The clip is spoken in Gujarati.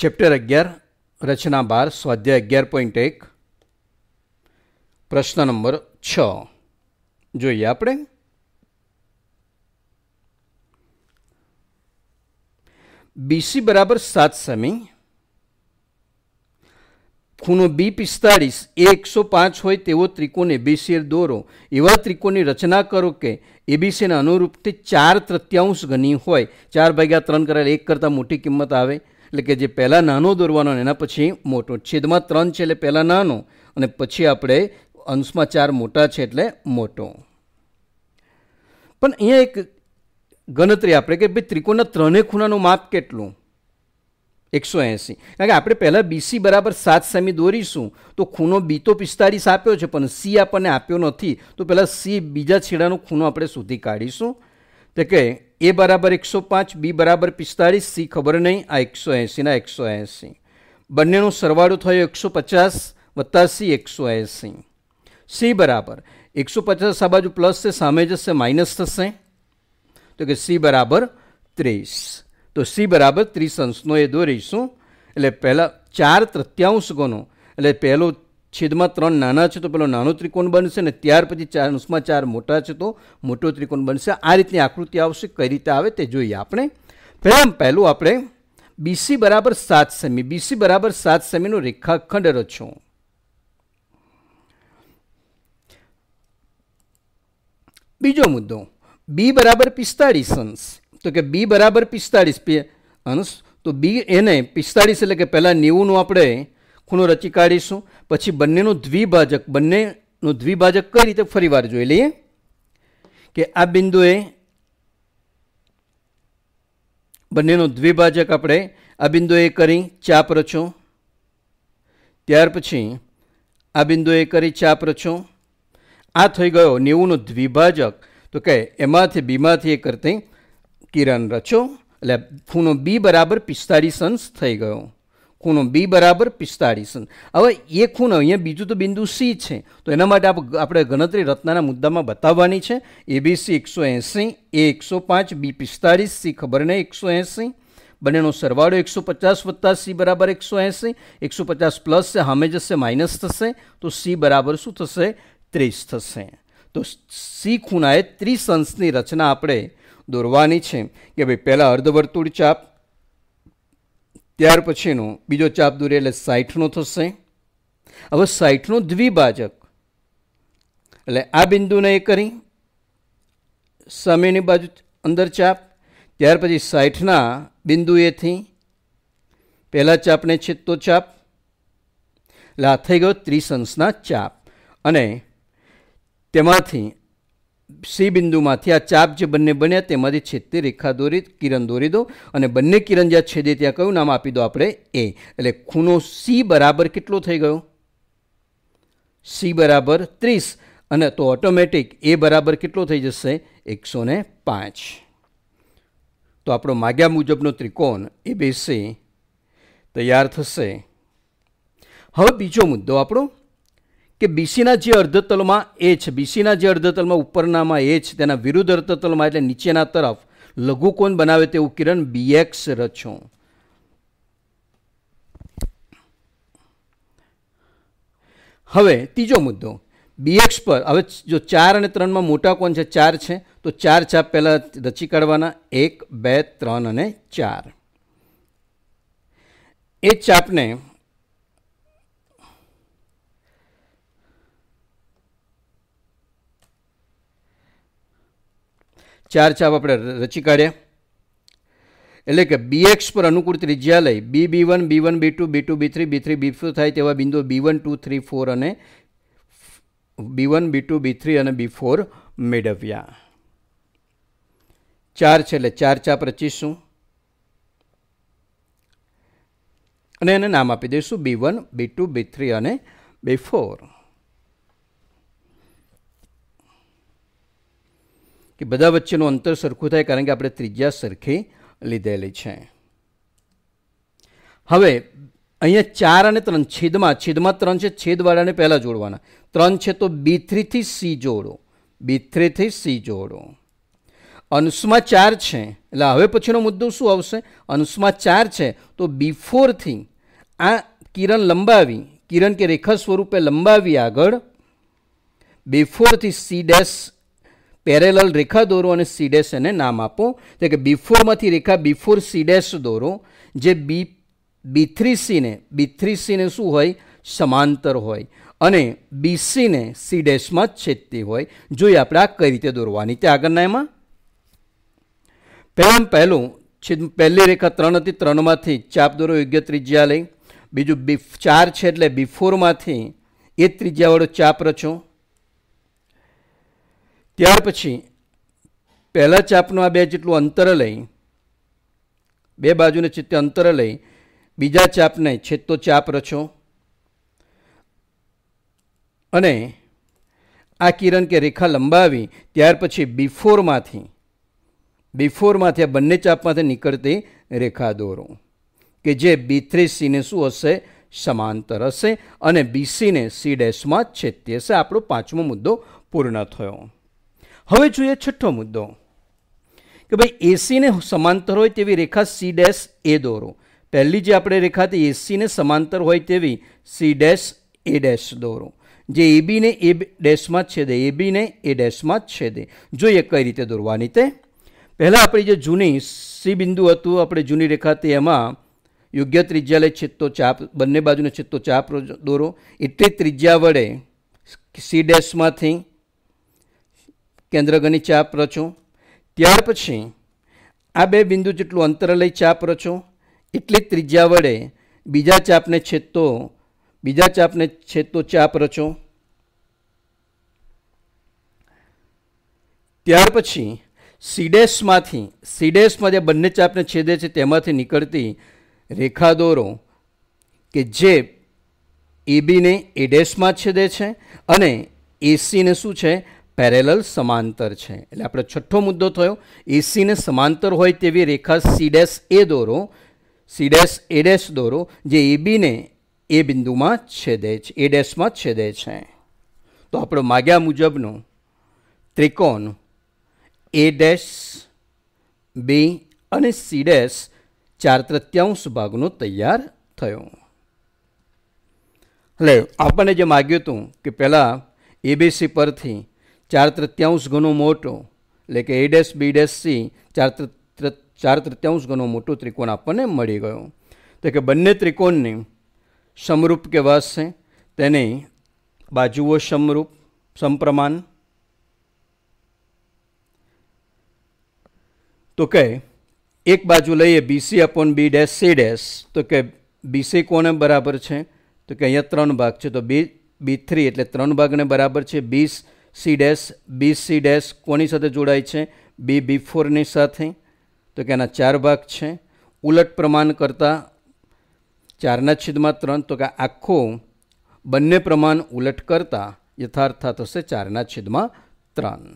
ચેપ્ટર અગિયાર રચના બાર સ્વાધ્યાય અગિયાર પોઈન્ટ એક પ્રશ્ન નંબર છ જોઈએ આપણે બીસી બરાબર સાત સેમી ખૂણો બી પિસ્તાળીસ એ એકસો પાંચ હોય તેવો ત્રિકોણ એબીસી દોરો એવા ત્રિકોણની રચના કરો કે એબીસીના અનુરૂપથી ચાર તૃત્યાંશ ગણી હોય ચાર ભાગ્યા ત્રણ કરેલ એક કરતાં મોટી કિંમત આવે એટલે કે જે પહેલાં નાનો દોરવાનો અને એના પછી મોટો છેદમાં ત્રણ છે એટલે પહેલાં નાનો અને પછી આપણે અંશમાં ચાર મોટા છે એટલે મોટો પણ અહીંયા એક ગણતરી આપણે કે ભાઈ ત્રિકોણના ત્રણેય ખૂણાનું માપ કેટલું એકસો એંસી કારણ કે આપણે પહેલાં બીસી બરાબર સાત સેમી દોરીશું તો ખૂણો બી તો પિસ્તાળીસ આપ્યો છે પણ સી આપણને આપ્યો નથી તો પહેલાં સી બીજા છેડાનો ખૂણો આપણે શોધી કાઢીશું તો કે એ બરાબર એકસો પાંચ બી બરાબર પિસ્તાળીસ સી ખબર નહીં આ એકસો એંસીના એકસો એંસી બંનેનો સરવાળો થયો એકસો પચાસ વત્તા સી એકસો એંસી સી બરાબર એકસો પચાસ આ બાજુ પ્લસ છે સામે જશે માઇનસ થશે તો કે સી બરાબર ત્રીસ તો સી બરાબર ત્રીસ અંશનો એ દોરીશું એટલે પહેલાં ચાર તૃત્યાંશ ગણો એટલે પહેલો છેદમાં ત્રણ નાના છે તો પેલો નાનો ત્રિકોણ બનશે ને ત્યાર પછી ચાર અંશમાં ચાર મોટા છે તો મોટો ત્રિકોણ બનશે આ રીતની આકૃતિ આવશે કઈ રીતે આવે તે જોઈએ આપણે પહેલાં પહેલું આપણે બીસી બરાબર સાત સેમી બીસી બરાબર સાત સેમીનો રેખાખંડ રચો બીજો મુદ્દો બી બરાબર પિસ્તાળીસ અંશ તો કે બી બરાબર પિસ્તાળીસ અંશ તો બી એને પિસ્તાળીસ એટલે કે પહેલાં નેવુંનું આપણે ખૂણો રચી કાઢીશું પછી બંનેનું દ્વિભાજક બંનેનું દ્વિભાજક કઈ રીતે ફરીવાર જોઈ લઈએ કે આ બિંદુએ બંનેનું દ્વિભાજક આપણે આ બિંદુએ કરી ચાપ રચો ત્યાર પછી આ બિંદુએ કરી ચાપ રચો આ થઈ ગયો નેવુંનો દ્વિભાજક તો કહે એમાંથી બીમાંથી એ કરતી કિરણ રચો એટલે ખૂણો બી બરાબર પિસ્તાળીસ અંશ થઈ ગયો ખૂણો બી બરાબર પિસ્તાળીસ હવે એ ખૂણો અહીંયા બીજું તો બિંદુ સી છે તો એના માટે આપણે ગણતરી રત્નાના મુદ્દામાં બતાવવાની છે સી એકસો એંસી એ એકસો પાંચ બી પિસ્તાળીસ સી ખબર નહીં એકસો એંસી બંનેનો સરવાળો એકસો પચાસ વત્તા સી બરાબર એકસો એંસી એકસો પચાસ પ્લસ છે હામે જશે માઇનસ થશે તો સી બરાબર શું થશે ત્રીસ થશે તો સી ખૂણાએ ત્રીસ અંશની રચના આપણે દોરવાની છે કે ભાઈ પહેલાં અર્ધવર્તુળ ચાપ ત્યાર પછીનો બીજો ચાપ દૂરે એટલે સાઠનો થશે હવે સાઠનો દ્વિભાજક એટલે આ બિંદુને એ કરી સામેની બાજુ અંદર ચાપ ત્યાર પછી સાઠના બિંદુએથી પહેલા ચાપને છેદતો ચાપ એટલે આ થઈ ગયો ત્રિસંશના ચાપ અને તેમાંથી સી બિંદુમાંથી આ ચાપ જે બંને બન્યા તેમાંથી છેદતી રેખા દોરી કિરણ દોરી દો અને બંને કિરણ જ્યાં છેદે ત્યાં કયું નામ આપી દો આપણે એ એટલે ખૂનો સી બરાબર કેટલો થઈ ગયો સી બરાબર ત્રીસ અને તો ઓટોમેટિક એ બરાબર કેટલો થઈ જશે એકસો ને પાંચ તો આપણો માગ્યા મુજબનો ત્રિકોણ એ બેસી તૈયાર થશે હવે બીજો મુદ્દો આપણો કે બીસીના જે અર્ધતલમાં એ છે બીસીના જે અર્ધતલમાં ઉપરનામાં એ છે તેના વિરુદ્ધ અર્ધતલમાં એટલે નીચેના તરફ લઘુકોણ બનાવે તેવું કિરણ બીએક્સ રચો હવે ત્રીજો મુદ્દો બીએક્સ પર હવે જો ચાર અને ત્રણમાં મોટા કોણ છે ચાર છે તો ચાર ચાપ પહેલાં રચી કાઢવાના એક બે ત્રણ અને ચાર એ ચાપને ચાર ચાપ આપણે રચી કાઢ્યા એટલે કે બી એક્સ પર અનુકૂળ ત્રિજ્યા લઈ B B one B one B two B two B three B three B four થાય તેવા બિંદુઓ B one two three four અને B one B two B three અને બી ફોર મેળવ્યા ચાર છે એટલે ચાર ચાપ રચીશું અને એને નામ આપી દઈશું B one B two B three અને બી ફોર કે બધા વચ્ચેનું અંતર સરખું થાય કારણ કે આપણે ત્રિજ્યા સરખી લીધેલી છે હવે અહીંયા ચાર અને ત્રણ છેદમાં છેદમાં ત્રણ છે છેદવાળાને પહેલાં જોડવાના ત્રણ છે તો બી થ્રીથી સી જોડો બી થ્રીથી સી જોડો અંશમાં ચાર છે એટલે હવે પછીનો મુદ્દો શું આવશે અંશમાં ચાર છે તો બી ફોરથી આ કિરણ લંબાવી કિરણ કે રેખા સ્વરૂપે લંબાવી આગળ બી ફોરથી સી ડેશ પેરેલલ રેખા દોરો અને સીડેસ એને નામ આપો તો કે બિફોરમાંથી રેખા બિફોર સીડેસ દોરો જે બી બી થ્રી સીને બી થ્રી સીને શું હોય સમાંતર હોય અને બીસીને સીડેસમાં જ છેદતી હોય જોઈએ આપણે આ કઈ રીતે દોરવાની તે આગળના એમાં પહેલાં પહેલું છેદ પહેલી રેખા ત્રણ હતી ત્રણમાંથી ચાપ દોરો યોગ્ય ત્રિજ્યા લઈ બીજું બી ચાર છે એટલે બિફોરમાંથી એ ત્રિજ્યાવાળો ચાપ રચો ત્યાર પછી પહેલાં ચાપનું આ બે જેટલું અંતર લઈ બે બાજુને ચિત્તે અંતર લઈ બીજા ચાપને છેદતો ચાપ રચો અને આ કિરણ કે રેખા લંબાવી ત્યાર પછી બિફોરમાંથી બિફોરમાંથી આ બંને ચાપમાંથી નીકળતી રેખા દોરો કે જે બી થ્રી સીને શું હશે સમાંતર હશે અને બીસીને સી ડેશમાં છેદતી હશે આપણો પાંચમો મુદ્દો પૂર્ણ થયો હવે જોઈએ છઠ્ઠો મુદ્દો કે ભાઈ એસીને સમાંતર હોય તેવી રેખા સી ડેશ એ દોરો પહેલી જે આપણે રેખા હતી એસીને સમાંતર હોય તેવી સી ડેશ એ ડેશ દોરો જે એ બીને એ ડેશમાં છેદે એ બીને એ ડેશમાં જ છેદે જોઈએ કઈ રીતે દોરવાની તે પહેલાં આપણી જે જૂની સી બિંદુ હતું આપણે જૂની રેખા હતી એમાં યોગ્ય ત્રિજ્યા લઈ છેદતો ચાપ બંને બાજુને છેદતો ચાપ દોરો એટલે ત્રિજ્યા વડે સી ડેશમાંથી કેન્દ્રગની ચાપ રચો ત્યાર પછી આ બે બિંદુ જેટલું અંતર લઈ ચાપ રચો એટલી ત્રિજ્યા વડે બીજા ચાપને છેદતો બીજા ચાપને છેદતો ચાપ રચો ત્યાર પછી સીડેસમાંથી સીડેસમાં જે બંને ચાપને છેદે છે તેમાંથી નીકળતી રેખા દોરો કે જે એબીને એડેસમાં છેદે છે અને એસીને શું છે પેરેલલ સમાંતર છે એટલે આપણો છઠ્ઠો મુદ્દો થયો એસીને સમાંતર હોય તેવી રેખા સીડેસ એ દોરો સીડેસ એ ડેશ દોરો જે એબીને એ બિંદુમાં છેદે છે એ ડેશમાં છેદે છે તો આપણો માગ્યા મુજબનો ત્રિકોણ એ ડેશ બી અને સીડેસ ચાર તૃત્યાંશ ભાગનો તૈયાર થયો એટલે આપણને જે માગ્યું હતું કે પહેલાં એબીસી પરથી ચાર તૃત્યાંશ ગણો મોટો એટલે કે એડેસ ડેશ સી ચાર ચાર તૃત્યાંશ ગણો મોટો ત્રિકોણ આપણને મળી ગયો તો કે બંને ત્રિકોણની સમરૂપ કે વાસ છે તેની બાજુઓ સમરૂપ સમપ્રમાણ તો કે એક બાજુ લઈએ BC upon B dash C dash તો કે બીસી કોને બરાબર છે તો કે અહીંયા ત્રણ ભાગ છે તો બી બી થ્રી એટલે ત્રણ ભાગને બરાબર છે બીસ C dash B C dash કોની સાથે જોડાય છે બી બી ફોરની સાથે તો કે આના ચાર ભાગ છે ઉલટ પ્રમાણ કરતાં ચારના છેદમાં ત્રણ તો કે આખો બંને પ્રમાણ ઉલટ કરતાં યથાર્થ થશે ચારના છેદમાં ત્રણ